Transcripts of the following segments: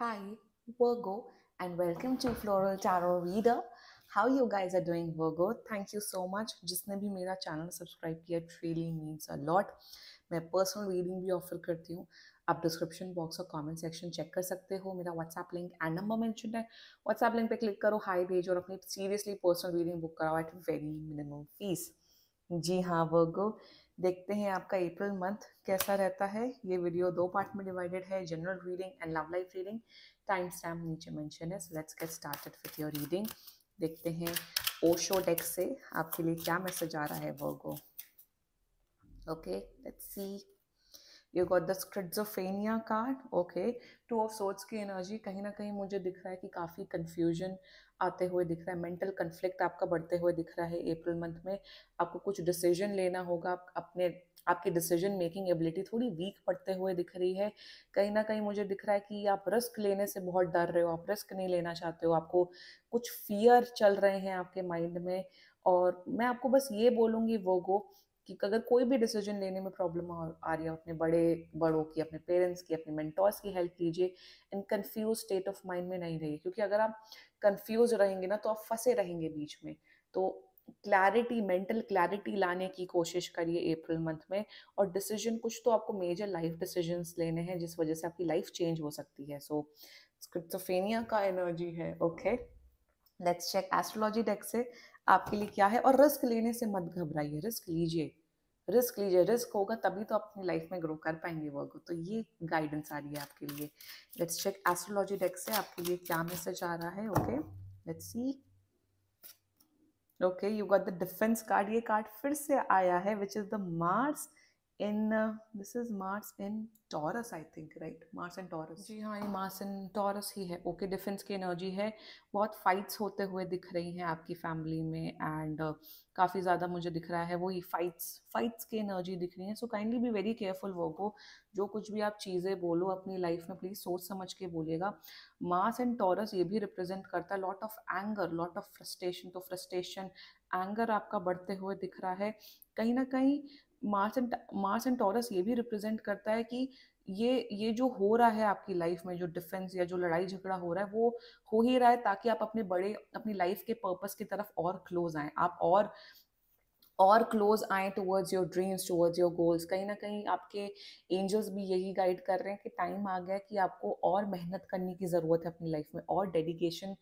Hi, Virgo, and welcome to Floral Tarot Reader. How you guys are doing, Virgo? Thank you so much. जिसने भी मेरा channel subscribe किया truly means a lot. मैं personal reading भी offer करती हूँ आप डिस्क्रिप्शन बॉक्स और कमेंट सेक्शन चेक कर सकते हो मेरा WhatsApp link and number mention है व्हाट्सएप लिंक पे क्लिक करो हाई भेज और अपनी सीरियसली पर्सनल रीडिंग बुक कराओ एट वेरी मिनिमम फीस जी हाँ वर्गो देखते हैं आपका अप्रैल मंथ कैसा रहता है ये वीडियो दो पार्ट में डिवाइडेड है general reading and love life reading time stamp नीचे मेंशन है so let's get started with your reading देखते हैं ओशो डेक से आपके लिए क्या मैसेज आ रहा है Virgo okay let's see you got the schizophrenia card okay two of swords की एनर्जी कहीं ना कहीं मुझे दिख रहा है कि काफ़ी कन्फ्यूजन आते हुए दिख रहा है मेंटल कन्फ्लिक्ट आपका बढ़ते हुए दिख रहा है अप्रैल मंथ में आपको कुछ डिसीजन लेना होगा आप अपने आपकी डिसीजन मेकिंग एबिलिटी थोड़ी वीक पड़ते हुए दिख रही है कहीं ना कहीं मुझे दिख रहा है कि आप रिस्क लेने से बहुत डर रहे हो आप रिस्क नहीं लेना चाहते हो आपको कुछ फियर चल रहे हैं आपके माइंड में और मैं आपको बस ये बोलूँगी वो गो कि अगर कोई भी डिसीजन लेने में प्रॉब्लम आ रही है अपने बड़े बड़ों की अपने पेरेंट्स की अपने मेंटोर्स की हेल्प लीजिए इन कंफ्यूज स्टेट ऑफ माइंड में नहीं रहिए क्योंकि अगर आप कंफ्यूज रहेंगे ना तो आप फंसे रहेंगे बीच में तो क्लैरिटी मेंटल क्लैरिटी लाने की कोशिश करिए अप्रैल मंथ में और डिसीजन कुछ तो आपको मेजर लाइफ डिसीजन लेने हैं जिस वजह से आपकी लाइफ चेंज हो सकती है सो so, स्क्रिप्टोफेनिया का एनर्जी है okay okay? Let's check astrology deck से आपके लिए क्या है और रिस्क लेने से मत घबराइए रिस्क लीजिए रिस्क लीजिए रिस्क होगा तभी तो अपनी लाइफ में ग्रो कर पाएंगे वर्ग तो ये गाइडेंस आ रही है आपके लिए लेट्स चेक एस्ट्रोलॉजी डेक से आपके लिए क्या मैसेज आ रहा है okay let's see okay you got the defense card ये कार्ड फिर से आया है which is the Mars in uh, this is Mars in Taurus I think right Mars and Taurus जी हाँ ये मार्स in टॉरस ही है ओके okay, डिफेंस की एनर्जी है बहुत फाइट्स होते हुए दिख रही हैं आपकी फैमिली में एंड uh, काफ़ी ज़्यादा मुझे दिख रहा है वो ही फाइट्स फाइट्स की एनर्जी दिख रही है so kindly be very careful Virgo जो कुछ भी आप चीज़ें बोलो अपनी लाइफ में प्लीज़ सोच समझ के बोलिएगा मार्स एंड टॉरस ये भी रिप्रेजेंट करता है lot of anger lot of frustration तो फ्रस्टेशन एंगर आपका बढ़ते हुए दिख रहा है कहीं ना कहीं Mars and Mars and Taurus ये भी रिप्रेजेंट करता है कि ये ये जो हो रहा है आपकी लाइफ में जो डिफेंस या जो लड़ाई झगड़ा हो रहा है वो हो ही रहा है ताकि आप अपने बड़े अपनी लाइफ के पर्पस की तरफ और क्लोज आए आप और और क्लोज आए towards your dreams towards your goals कहीं ना कहीं आपके एंजल्स भी यही गाइड कर रहे हैं कि टाइम आ गया कि आपको और मेहनत करने की ज़रूरत है अपनी लाइफ में और डेडिकेशन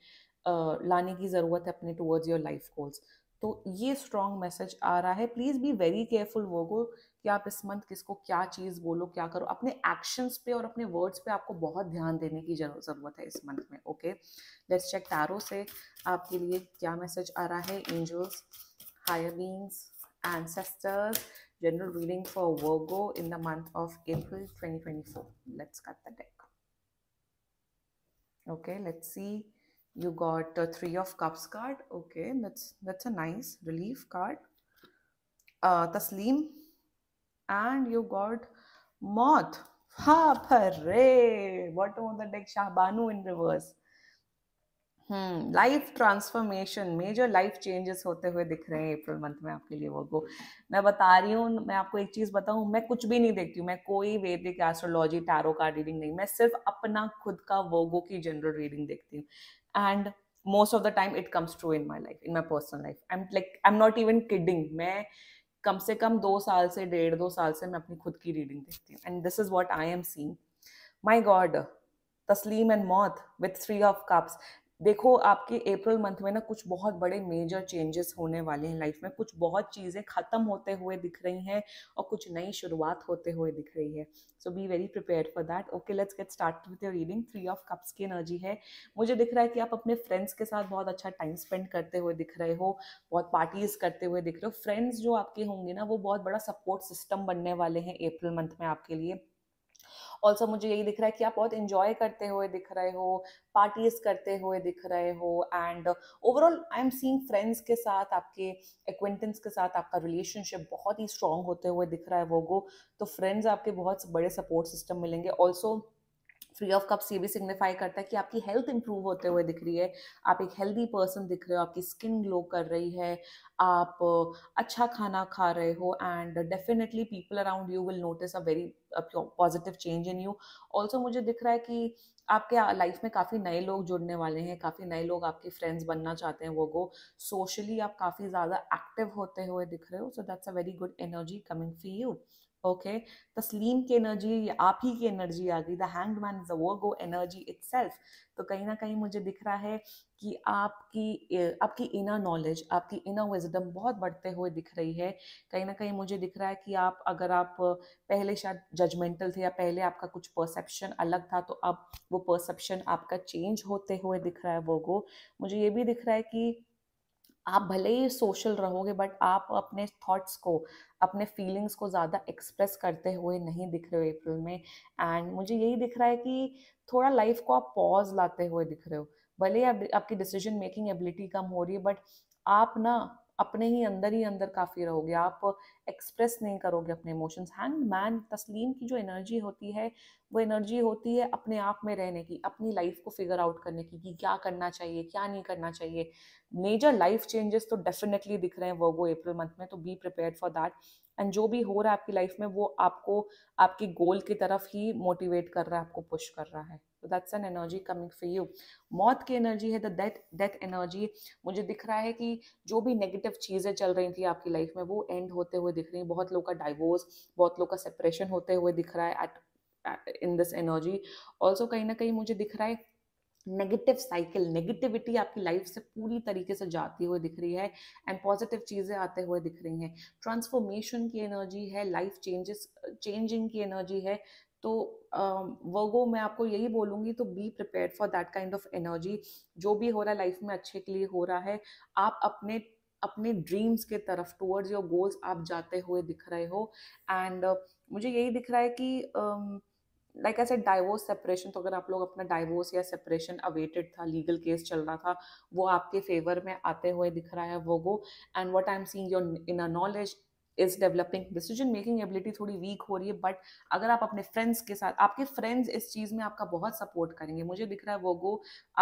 लाने की ज़रूरत है अपने टुवर्ड्स योर लाइफ गोल्स तो ये स्ट्रॉन्ग मैसेज आ रहा है please be very careful Virgo कि आप इस मंथ किसको क्या चीज़ बोलो क्या करो अपने एक्शंस पे और अपने वर्ड्स पे आपको बहुत ध्यान देने की ज़रूरत है इस मंथ में ओके लेट्स चेक टैरो से आपके लिए क्या मैसेज आ रहा है angels higher beings ancestors general reading for virgo in the month of april 2024 let's cut the deck okay let's see you got three of cups card okay that's that's a nice relief card uh taslim and you got moth ha hooray What on the deck shahbanu in reverse life transformation major life changes होते हुए दिख रहे हैं April month में आपके लिए वर्गो मैं बता रही हूँ मैं आपको एक चीज़ बताऊँ मैं कुछ भी नहीं देखती हूँ मैं कोई वैदिक एस्ट्रोलॉजी टैरो कार्ड रीडिंग नहीं मैं सिर्फ अपना खुद का वर्गो की जनरल रीडिंग देखती हूँ and most of the time it comes true in my life in my personal life I am like I am not even kidding मैं कम से कम दो साल से डेढ़ दो साल से मैं अपनी खुद की रीडिंग देखती हूँ and this is what I am seen my god तस्लीम एंड मौत विथ थ्री ऑफ कप्स देखो आपके अप्रैल मंथ में ना कुछ बहुत बड़े मेजर चेंजेस होने वाले हैं लाइफ में कुछ बहुत चीज़ें ख़त्म होते हुए दिख रही हैं और कुछ नई शुरुआत होते हुए दिख रही है so be very prepare for that okay let's get start with your reading three of cups की एनर्जी है मुझे दिख रहा है कि आप अपने फ्रेंड्स के साथ बहुत अच्छा टाइम स्पेंड करते हुए दिख रहे हो बहुत पार्टीज़ करते हुए दिख रहे हो फ्रेंड्स जो आपके होंगे ना वो बहुत बड़ा सपोर्ट सिस्टम बनने वाले हैं अप्रैल मंथ में आपके लिए ऑल्सो मुझे यही दिख रहा है कि आप बहुत इंजॉय करते हुए दिख रहे हो पार्टीज करते हुए दिख रहे हो and overall I am seeing friends के साथ आपके एक्वेंटेंस के साथ आपका रिलेशनशिप बहुत ही स्ट्रांग होते हुए दिख रहा है वो गो तो फ्रेंड्स आपके बहुत बड़े सपोर्ट सिस्टम मिलेंगे ऑल्सो फ्री ऑफ कप्स ये भी सिग्निफाई करता है कि आपकी हेल्थ इंप्रूव होते हुए दिख रही है आप एक हेल्दी पर्सन दिख रहे हो आपकी स्किन ग्लो कर रही है आप अच्छा खाना खा रहे हो and definitely people around you will notice a very positive change in you also मुझे दिख रहा है कि आपके लाइफ में काफ़ी नए लोग जुड़ने वाले हैं काफ़ी नए लोग आपके फ्रेंड्स बनना चाहते हैं वो गो सोशली आप काफ़ी ज़्यादा एक्टिव होते हुए दिख रहे हो so that's a very good energy coming for you okay तस्लीम की एनर्जी आप ही की एनर्जी आ गई the hand man is the Virgo energy itself तो कहीं ना कहीं मुझे दिख रहा है कि आपकी आपकी इनर नॉलेज आपकी इनर विजडम बहुत बढ़ते हुए दिख रही है कहीं ना कहीं मुझे दिख रहा है कि आप अगर आप पहले शायद जजमेंटल थे या पहले आपका कुछ परसेप्शन अलग था तो अब वो परसेप्शन आपका चेंज होते हुए दिख रहा है वो गो मुझे ये भी दिख रहा है कि आप भले ही सोशल रहोगे बट आप अपने थॉट्स को अपने फीलिंग्स को ज़्यादा एक्सप्रेस करते हुए नहीं दिख रहे हो अप्रैल में एंड मुझे यही दिख रहा है कि थोड़ा लाइफ को आप पॉज लाते हुए दिख रहे हो भले ही आप, आपकी डिसीजन मेकिंग एबिलिटी कम हो रही है बट आप ना अपने ही अंदर ही अंदर काफ़ी रहोगे आप एक्सप्रेस नहीं करोगे अपने इमोशंस हैंड मैन तस्लीम की जो एनर्जी होती है वो एनर्जी होती है अपने आप में रहने की अपनी लाइफ को फिगर आउट करने की कि क्या करना चाहिए क्या नहीं करना चाहिए मेजर लाइफ चेंजेस तो डेफिनेटली दिख रहे हैं वर्गो अप्रैल मंथ में तो be prepare for that and जो भी हो रहा है आपकी लाइफ में वो आपको आपके गोल की तरफ ही मोटिवेट कर रहा है आपको पुश कर रहा है तो that's an energy coming for you मौत की एनर्जी है द डेथ डेथ एनर्जी मुझे दिख रहा है कि जो भी नेगेटिव चीज़ें चल रही थी आपकी लाइफ में वो एंड होते हुए दिख रही हैं बहुत लोग का डाइवोर्स बहुत लोग का सेपरेशन होते हुए दिख रहा है at in this energy also कहीं ना कहीं मुझे दिख रहा है नेगेटिव साइकिल नेगेटिविटी आपकी लाइफ से पूरी तरीके से जाती हुई दिख रही है एंड पॉजिटिव चीज़ें आते हुए दिख रही हैं ट्रांसफॉर्मेशन की एनर्जी है लाइफ चेंजेस चेंजिंग की एनर्जी है तो वर्गो मैं आपको यही बोलूँगी तो be prepare for that kind of energy जो भी हो रहा है लाइफ में अच्छे के लिए हो रहा है आप अपने अपने ड्रीम्स के तरफ टुवर्ड्स योर गोल्स आप जाते हुए दिख रहे हो एंड uh, मुझे यही दिख रहा है कि लाइक ऐसे डाइवोर्स सेपरेशन तो अगर आप लोग अपना डाइवोर्स या सेपरेशन अवेटेड था लीगल केस चल रहा था वो आपके फेवर में आते हुए दिख रहा है वो गो and what I am seeing your in knowledge is developing decision making ability थोड़ी वीक हो रही है बट अगर आप अपने फ्रेंड्स के साथ आपके फ्रेंड्स इस चीज़ में आपका बहुत सपोर्ट करेंगे मुझे दिख रहा है वो गो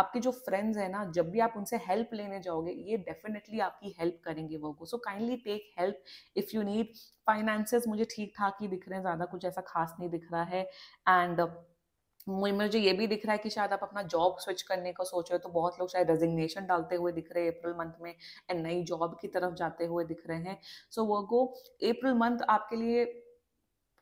आपके जो फ्रेंड्स हैं ना जब भी आप उनसे हेल्प लेने जाओगे ये डेफिनेटली आपकी हेल्प करेंगे वो गो so kindly take help if you need finances मुझे ठीक ठाक ही दिख रहे हैं ज़्यादा कुछ ऐसा खास नहीं दिख रहा है एंड मुझे ये भी दिख रहा है कि शायद आप अपना जॉब स्विच करने का सोच रहे हो तो बहुत लोग शायद रेजिग्नेशन डालते हुए दिख रहे हैं अप्रैल मंथ में एंड नई जॉब की तरफ जाते हुए दिख रहे हैं सो so, वो अप्रैल मंथ आपके लिए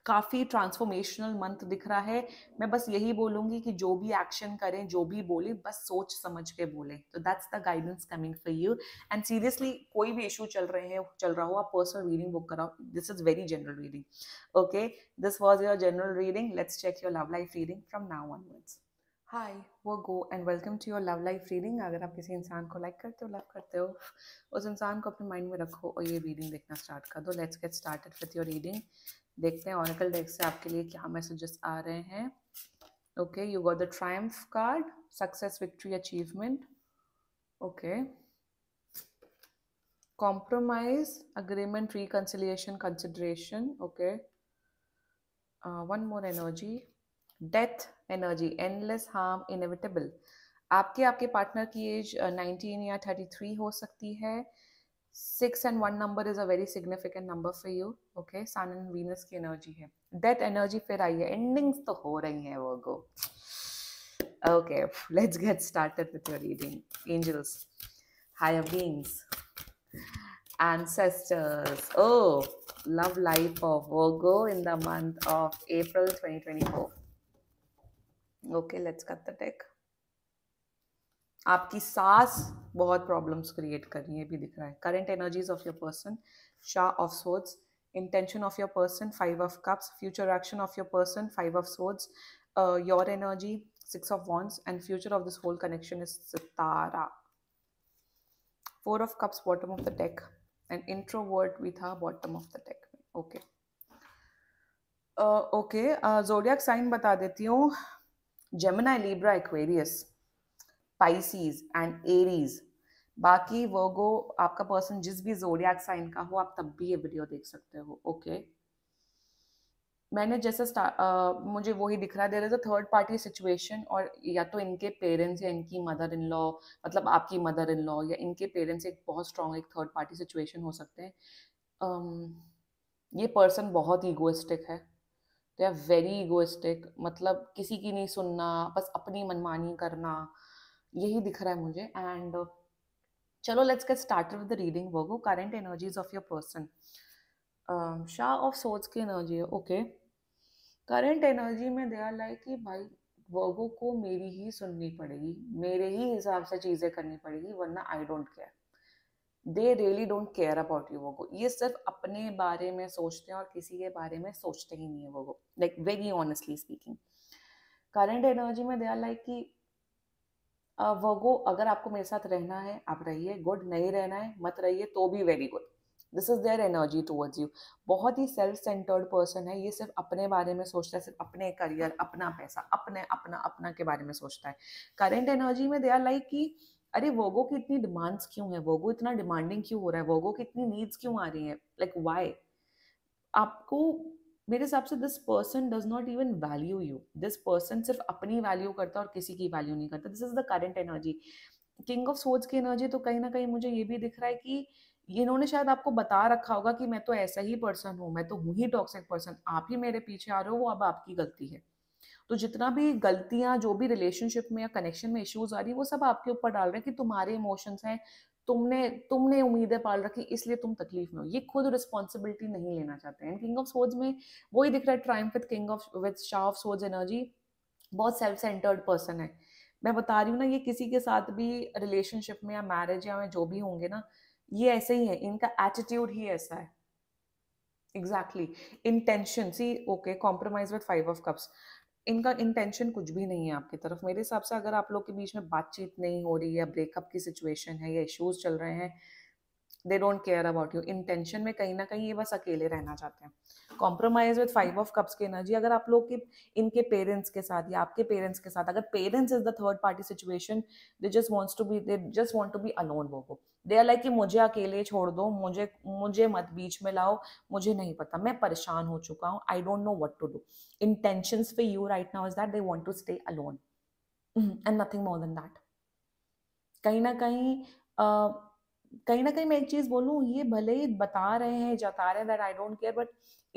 काफ़ी ट्रांसफॉर्मेशनल मंथ दिख रहा है मैं बस यही बोलूंगी कि जो भी एक्शन करें जो भी बोले बस सोच समझ के बोले तो that's the guidance coming for you and seriously कोई भी इशू चल रहे हैं चल रहा हो आप पर्सनल रीडिंग बुक कराओ this is very general reading okay this was your general reading let's check your love life reading from now onwards hi वो गो and welcome to your love life reading अगर आप किसी इंसान को like करते हो love करते हो उस इंसान को अपने माइंड में रखो और ये रीडिंग देखना स्टार्ट कर दो let's get started with your reading देखते हैं ऑरिकल डेक से आपके लिए क्या मैसेजेस आ रहे हैं okay you got the triumph card success victory achievement okay compromise agreement reconciliation consideration okay one more energy death energy endless harm inevitable आपके आपके पार्टनर की एज नाइनटीन uh, या थर्टी थ्री हो सकती है six and one number is a very significant number for you okay sun and venus ki energy hai. death energy फिर आई है endings तो ho rahi hai virgo okay let's get started with your reading angels higher beings ancestors oh love life of virgo in the month of april 2024 okay let's cut the deck आपकी सास बहुत problems create कर रही है भी दिख रहा है current energies of your person शाह of swords intention of your person five of cups future action of your person five of swords your energy six of wands and future of this whole connection is सितारा four of cups bottom of the deck and intro word भी था bottom of the deck में okay okay zodiac sign बता देती हूँ Gemini Libra Aquarius Pisces and Aries बाकी Virgo आपका person जिस भी जोडियाक साइन का हो आप तब भी ये वीडियो देख सकते हो ओके okay? मैंने जैसे आ, मुझे वो ही दिख रहा है there is a third party situation और या तो इनके पेरेंट्स या इनकी मदर इन लॉ मतलब आपकी मदर इन लॉ या इनके पेरेंट्स एक बहुत स्ट्रॉन्ग एक थर्ड पार्टी सिचुएशन हो सकते हैं um, ये पर्सन बहुत ईगोइस्टिक है दे आर वेरी ईगोइस्टिक मतलब किसी की नहीं सुनना बस अपनी मनमानी करना uh, यही दिख रहा है मुझे एंड uh, चलो let's get start with the reading Virgo current energies of your person शाह ऑफ सोच की एनर्जी है ओके करेंट एनर्जी में दे आर लाइक कि भाई वर्गो को मेरी ही सुननी पड़ेगी मेरे ही हिसाब से चीज़ें करनी पड़ेगी वरना I don't care they really don't care about you Virgo ये सिर्फ अपने बारे में सोचते हैं और किसी के बारे में सोचते ही नहीं है Virgo like very honestly speaking current energy में दे आर लाइक कि वर्गो अगर आपको मेरे साथ रहना है आप रहिए गुड नहीं रहना है मत रहिए तो भी very good this is their energy towards you बहुत ही सेल्फ सेंटर्ड पर्सन है ये सिर्फ अपने बारे में सोचता है सिर्फ अपने करियर अपना पैसा अपने अपना अपना के बारे में सोचता है करेंट एनर्जी में दे आर लाइक कि अरे वोगो की इतनी डिमांड्स क्यों है वोगो इतना डिमांडिंग क्यों हो रहा है वोगो की इतनी नीड्स क्यों आ रही है लाइक like, वाई आपको मेरे हिसाब से this person does not even value you this person सिर्फ अपनी वैल्यू करता और किसी की वैल्यू नहीं करता this is the current energy king of सोच की एनर्जी तो कहीं ना कहीं मुझे ये भी दिख रहा है कि इन्होंने शायद आपको बता रखा होगा कि मैं तो ऐसा ही पर्सन हूँ मैं तो हूँ ही टॉक्सिक पर्सन आप ही मेरे पीछे आ रहे हो वो अब आपकी गलती है तो जितना भी गलतियां जो भी रिलेशनशिप में या कनेक्शन में इश्यूज आ रही है वो सब आपके ऊपर डाल रहे हैं कि तुम्हारे इमोशंस हैं तुमने तुमने उम्मीदें पाल रखी इसलिए तुम तकलीफ में हो ये खुद रिस्पॉन्सिबिलिटी नहीं लेना चाहते हैं किंग ऑफ सोज में वही दिख रहा है triumph with king of with शाह ऑफ सोज एनर्जी बहुत सेल्फ सेंटर्ड पर्सन है मैं बता रही हूँ ना ये किसी के साथ भी रिलेशनशिप में या मैरिज या जो भी होंगे ना ये ऐसे ही है इनका एटीट्यूड ही ऐसा है exactly intention see okay compromise with five of cups इनका इंटेंशन कुछ भी नहीं है आपकी तरफ मेरे हिसाब से अगर आप लोग के बीच में बातचीत नहीं हो रही है ब्रेकअप की सिचुएशन है या इश्यूज चल रहे हैं they don't care about you intention में कहीं ना कहीं ये बस अकेले रहना चाहते हैं compromise with five of cups की एनर्जी अगर आप लोग के इनके पेरेंट्स के साथ या आपके पेरेंट्स के साथ अगर parents is the third party situation they just wants to be they just want to be alone वो को दे आर लाइक कि मुझे अकेले छोड़ दो मुझे मुझे मत बीच में लाओ मुझे नहीं पता मैं परेशान हो चुका हूँ I don't know what to do intention for you right now is that they want to stay alone and nothing more than that कहीं ना कहीं कहीं ना कहीं मैं एक चीज़ बोलूँ ये भले ही बता रहे हैं जता रहे हैं that I don't care but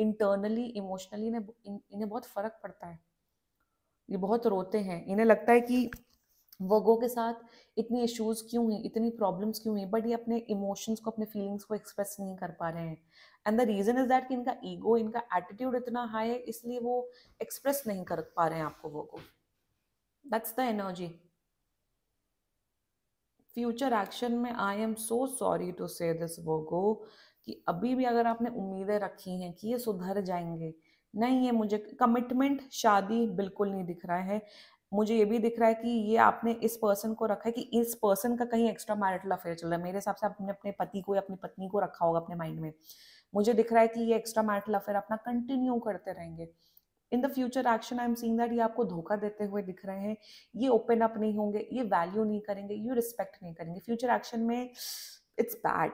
internally emotionally इन्हें इन्हें बहुत फ़र्क पड़ता है ये बहुत रोते हैं इन्हें लगता है कि वगो के साथ इतनी इश्यूज क्यों हुई इतनी प्रॉब्लम्स क्यों हुई बट ये अपने इमोशंस को अपने फीलिंग्स को एक्सप्रेस नहीं कर पा रहे हैं and the reason is that कि इनका ईगो इनका एटीट्यूड इतना हाई है इसलिए वो एक्सप्रेस नहीं कर पा रहे हैं आपको वो that's the energy future action में I am so sorry to say this वो गो कि अभी भी अगर आपने उम्मीदें रखी हैं कि ये सुधर जाएंगे नहीं ये मुझे कमिटमेंट शादी बिल्कुल नहीं दिख रहा है मुझे ये भी दिख रहा है कि ये आपने इस पर्सन को रखा है कि इस पर्सन का कहीं एक्स्ट्रा मैरिटल अफेयर चल रहा है मेरे हिसाब से आपने अपने पति को या अपनी पत्नी को रखा होगा अपने माइंड में मुझे दिख रहा है कि ये एक्स्ट्रा मैरिटल अफेयर अपना कंटिन्यू करते रहेंगे in the future action I am seeing that ये आपको धोखा देते हुए दिख रहे हैं ये ओपन अप नहीं होंगे ये वैल्यू नहीं करेंगे ये रिस्पेक्ट नहीं करेंगे फ्यूचर एक्शन में इट्स बैड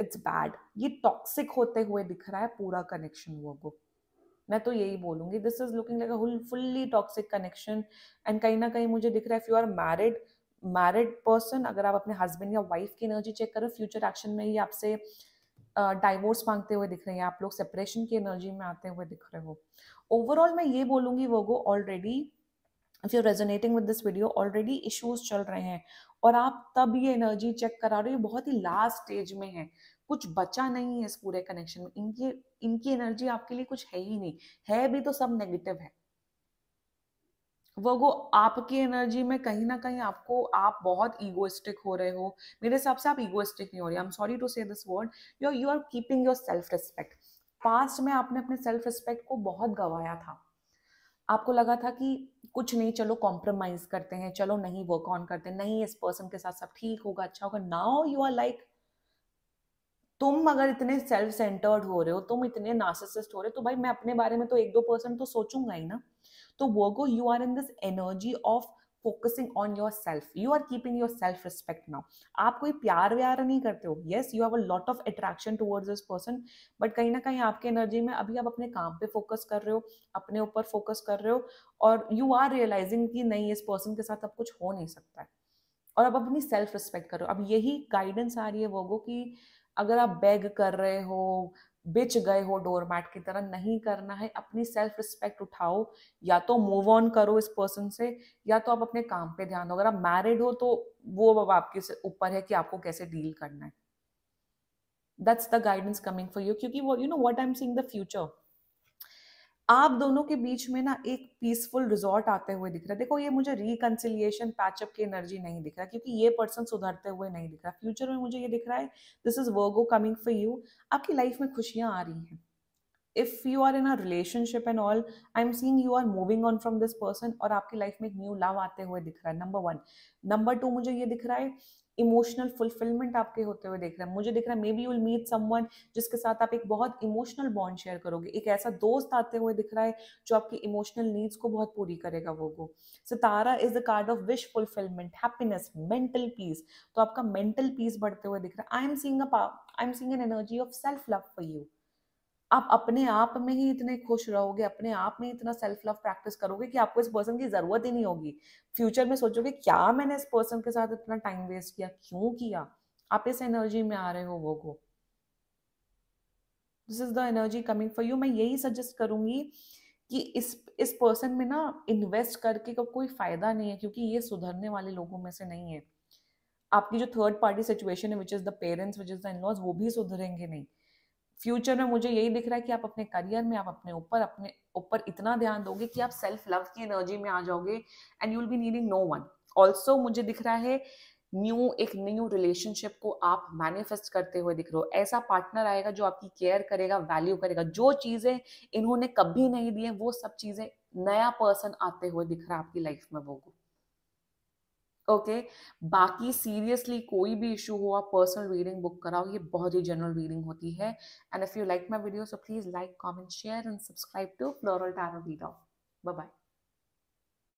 इट्स बैड ये टॉक्सिक होते हुए दिख रहा है पूरा कनेक्शन वो को मैं तो यही बोलूंगी this is looking like a fully toxic connection and कहीं ना कहीं मुझे दिख रहा है if you are married married person अगर आप अपने हस्बैंड या वाइफ की एनर्जी चेक करो फ्यूचर एक्शन में ही आपसे डाइवोर्स मांगते हुए दिख रहे हैं आप लोग सेपरेशन की एनर्जी में आते हुए दिख रहे हो ओवरऑल मैं ये वो गो already if you resonating with this video already issues चल रहे हैं और आप तब ये एनर्जी चेक करा रहे हो बहुत ही लास्ट स्टेज में है कुछ बचा नहीं है इस पूरे कनेक्शन में इनकी इनकी एनर्जी आपके लिए कुछ है ही नहीं है भी तो सब नेगेटिव है वो वो आपकी एनर्जी में कहीं ना कहीं आपको आप बहुत ईगोइस्टिक हो रहे हो मेरे हिसाब से आप ईगोइस्टिक नहीं हो रहे I am sorry to say this word you you are keeping your self respect past में आपने अपने सेल्फ रिस्पेक्ट को बहुत गवाया था आपको लगा था कि कुछ नहीं चलो कॉम्प्रोमाइज करते हैं चलो नहीं वर्क ऑन करते नहीं इस पर्सन के साथ सब ठीक होगा अच्छा होगा नाउ यू आर लाइक तुम अगर इतने सेल्फ सेंटर्ड हो रहे हो तुम इतने नासिसिस्ट हो रहे हो तो भाई मैं अपने बारे में तो एक दो पर्सन तो सोचूंगा ही ना तो Virgo you are in this energy of focusing on your self you are keeping your self respect now आप कोई प्यार व्यार नहीं करते हो yes you have a lot of attraction towards this person but कहीं ना कहीं आपके एनर्जी में अभी आप अपने काम पे फोकस कर रहे हो अपने ऊपर फोकस कर रहे हो और यू आर रियलाइजिंग कि नहीं इस पर्सन के साथ अब कुछ हो नहीं सकता है और अब अपनी सेल्फ रिस्पेक्ट करो अब यही गाइडेंस आ रही है वर्गो की अगर आप बैग कर रहे हो बिच गए हो डोरमैट की तरह नहीं करना है अपनी सेल्फ रिस्पेक्ट उठाओ या तो मूव ऑन करो इस पर्सन से या तो आप अपने काम पे ध्यान दो अगर आप मैरिड हो तो वो अब आपके ऊपर है कि आपको कैसे डील करना है that's the guidance coming for you क्योंकि वो you know what I am seeing the future आप दोनों के बीच में ना एक पीसफुल रिजॉर्ट आते हुए दिख रहा है देखो ये मुझे रिकनसिलियेशन पैचअप की एनर्जी नहीं दिख रहा क्योंकि ये पर्सन सुधरते हुए नहीं दिख रहा फ्यूचर में मुझे ये दिख रहा है this is Virgo coming for you आपकी लाइफ में खुशियां आ रही हैं if you are in a relationship and all I am seeing you are moving on from this person और आपकी लाइफ में एक न्यू लव आते हुए दिख रहा है नंबर वन नंबर टू मुझे ये दिख रहा है इमोशनल फुलफिलमेंट आपके होते हुए दिख रहा है मुझे दिख रहा है maybe you will meet someone जिसके साथ आप एक बहुत इमोशनल बॉन्ड शेयर करोगे एक ऐसा दोस्त आते हुए दिख रहा है जो आपकी इमोशनल नीड्स को बहुत पूरी करेगा वो गो सितारा is the card of wish fulfilment happiness mental peace तो आपका मेंटल पीस बढ़ते हुए दिख रहा है I am seeing I am seeing an energy of self love for you आप अपने आप में ही इतने खुश रहोगे अपने आप में इतना सेल्फ लव प्रैक्टिस करोगे कि आपको इस पर्सन की जरूरत ही नहीं होगी फ्यूचर में सोचोगे क्या मैंने इस पर्सन के साथ इतना टाइम वेस्ट किया क्यों किया आप इस एनर्जी में आ रहे हो वो को this is the energy coming for you मैं यही सजेस्ट करूंगी कि इस इस पर्सन में ना इन्वेस्ट करके का कोई फायदा नहीं है क्योंकि ये सुधरने वाले लोगों में से नहीं है आपकी जो थर्ड पार्टी सिचुएशन है which is the parents which is the in laws वो भी सुधरेंगे नहीं फ्यूचर में मुझे यही दिख रहा है कि आप अपने करियर में आप अपने ऊपर अपने ऊपर इतना ध्यान दोगे कि आप सेल्फ लव की एनर्जी में आ जाओगे and you will be needing no one also मुझे दिख रहा है न्यू एक न्यू रिलेशनशिप को आप मैनिफेस्ट करते हुए दिख रहे हो ऐसा पार्टनर आएगा जो आपकी केयर करेगा वैल्यू करेगा जो चीज़ें इन्होंने कभी नहीं दी है वो सब चीज़ें नया पर्सन आते हुए दिख रहा है आपकी लाइफ में वो ओके बाकी सीरियसली कोई भी इशू हो आप पर्सनल रीडिंग बुक कराओ ये बहुत ही जनरल रीडिंग होती है and if you like my video so please like comment share and subscribe to Floral Tarot read bye bye